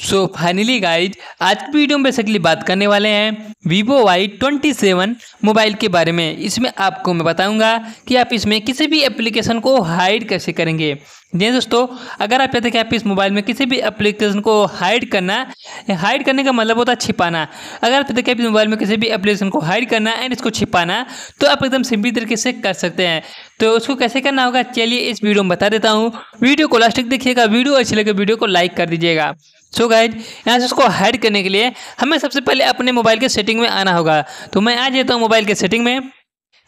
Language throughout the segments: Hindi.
सो फाइनली गाइड आज की वीडियो में बेसिकली बात करने वाले हैं Vivo Y twenty seven mobile के बारे में इसमें आपको मैं बताऊंगा कि आप इसमें किसी भी एप्लीकेशन को हाइड कैसे करेंगे जी दोस्तों अगर आप चाहते हैं कि आप इस मोबाइल में किसी भी एप्लीकेशन को हाइड करना हाइड करने का मतलब होता है छिपाना अगर आप चाहते हैं कि आप इस मोबाइल में किसी भी एप्लीकेशन को हाइड करना एंड इसको छिपाना तो आप एकदम सिंपली तरीके से कर सकते हैं तो उसको कैसे करना होगा चलिए इस वीडियो में बता देता हूँ वीडियो को लास्ट तक देखिएगा वीडियो अच्छी लगे वीडियो को लाइक कर दीजिएगा सो गाइज यहाँ से उसको हाइड करने के लिए हमें सबसे पहले अपने मोबाइल के सेटिंग में आना होगा तो मैं आ जाता हूँ मोबाइल के सेटिंग में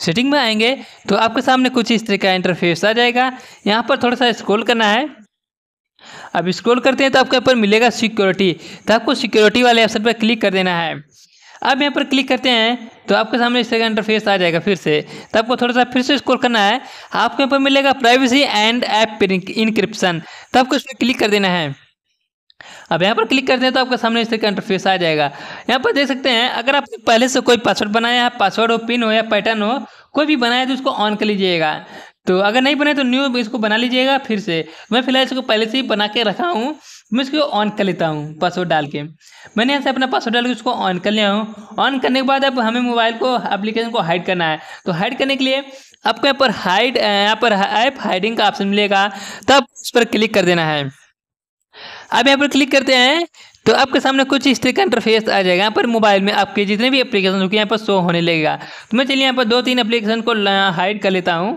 सेटिंग में आएंगे तो आपके सामने कुछ इस तरह का इंटरफेस आ जाएगा यहाँ पर थोड़ा सा स्क्रोल करना है अब स्क्रोल करते हैं तो आपके ऊपर मिलेगा सिक्योरिटी तो आपको सिक्योरिटी वाले ऑप्शन पर क्लिक कर देना है अब यहाँ पर क्लिक करते हैं तो आपके सामने इस तरह का इंटरफेस आ जाएगा फिर से तो आपको थोड़ा सा फिर से स्क्रोल करना है आपको यहाँ पर मिलेगा प्राइवेसी एंड ऐप इनक्रिप्शन तो आपको इसमें क्लिक कर देना है अब यहाँ पर क्लिक करते हैं तो आपके सामने इस तरह का इंटरफेस आ जाएगा यहाँ पर देख सकते हैं अगर आपने पहले से कोई पासवर्ड बनाया है पासवर्ड हो पिन हो या पैटर्न हो कोई भी बनाया तो उसको ऑन कर लीजिएगा तो अगर नहीं बने तो न्यू इसको बना लीजिएगा फिर से मैं फिलहाल इसको पहले से ही बना के रखा हूँ मैं इसको ऑन कर लेता हूँ पासवर्ड डाल के मैंने यहाँ से अपना पासवर्ड डाल के उसको ऑन कर लिया हूँ ऑन करने के बाद अब हमें मोबाइल को एप्लीकेशन को हाइड करना है तो हाइड करने के लिए आपको यहाँ पर हाइड यहाँ पर ऐप हाइडिंग का ऑप्शन मिलेगा तब उस पर क्लिक कर देना है अब यहाँ पर क्लिक करते हैं तो आपके सामने कुछ इस का इंटरफेस आ जाएगा यहाँ पर मोबाइल में आपके जितने भी एप्लीकेशन हो यहाँ पर शो होने लगेगा तो मैं चलिए यहाँ पर दो तीन एप्लीकेशन को हाइड कर लेता हूँ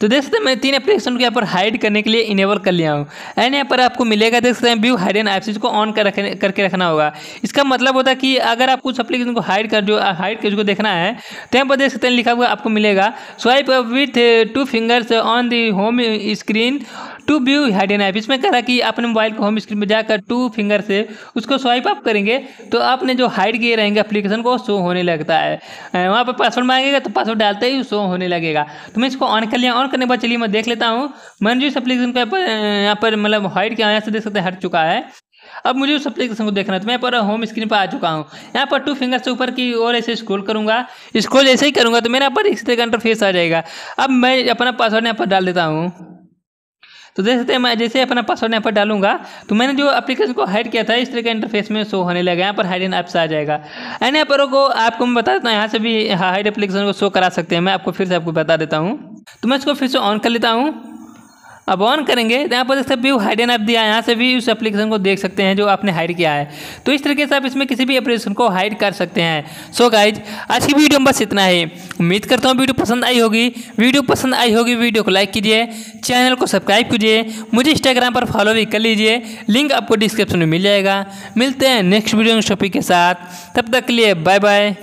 तो देख सकते हैं मैं तीन एप्लीकेशन को यहाँ पर हाइड करने के लिए इनेबल कर लिया हूँ एंड यहाँ पर आपको मिलेगा देख सकते हैं व्यू हाइड एंड एप्सिस को ऑन कर रखने करके रखना होगा इसका मतलब होता है कि अगर आप कुछ एप्लीकेशन को हाइड कर जो हाइड कर जो देखना है तो यहाँ पर देख सकते हैं लिखा हुआ आपको मिलेगा swipe with two fingers on the home screen to view hidden app इसमें कह रहा कि अपने मोबाइल को होम स्क्रीन पर जाकर टू फिंगर से उसको स्वाइप अप करेंगे तो आपने जो हाइड किए रहेंगे अप्लीकेशन को शो होने लगता है वहाँ पर पासवर्ड मांगेगा तो पासवर्ड डालते ही शो होने लगेगा तो मैं इसको ऑन कर लिया ऑन करने के बाद चलिए मैं देख लेता हूँ मैंने जो इस एप्लीकेशन को यहाँ पर मतलब हाइड के यहाँ से देख सकते हैं हट चुका है अब मुझे उस एप्लीकेशन को देखना है तो मैं पर होम स्क्रीन पर आ चुका हूँ यहाँ पर टू फिंगर से ऊपर की ओर ऐसे स्क्रॉल करूँगा स्क्रॉल ऐसे ही करूँगा तो मेरे यहाँ पर इस तरह का इंटरफेस आ जाएगा अब मैं अपना पासवर्ड यहाँ पर डाल देता हूँ तो देख सकते हैं मैं जैसे अपना पासवर्ड यहाँ पर डालूंगा तो मैंने जो एप्लीकेशन को हाइड किया था इस तरह के इंटरफेस में शो होने लगा यहाँ पर हाइड एंड ऐप्स आ जाएगा एंड यहाँ पर को आपको मैं बता देता हूँ यहाँ से भी हाइड एप्लीकेशन को शो करा सकते हैं मैं आपको फिर से आपको बता देता हूँ तो मैं इसको फिर से ऑन कर लेता हूँ अब ऑन करेंगे तो यहाँ पर देख सकते व्यू हाइड एंड आप दिया है यहाँ से भी उस एप्लीकेशन को देख सकते हैं जो आपने हाइड किया है तो इस तरीके से आप इसमें किसी भी एप्लीकेशन को हाइड कर सकते हैं सो गाइज आज की वीडियो में बस इतना ही उम्मीद करता हूँ वीडियो पसंद आई होगी वीडियो पसंद आई होगी वीडियो को लाइक कीजिए चैनल को सब्सक्राइब कीजिए मुझे इंस्टाग्राम पर फॉलो भी कर लीजिए लिंक आपको डिस्क्रिप्शन में मिल जाएगा मिलते हैं नेक्स्ट वीडियो शॉपिंग के साथ तब तक के लिए बाय बाय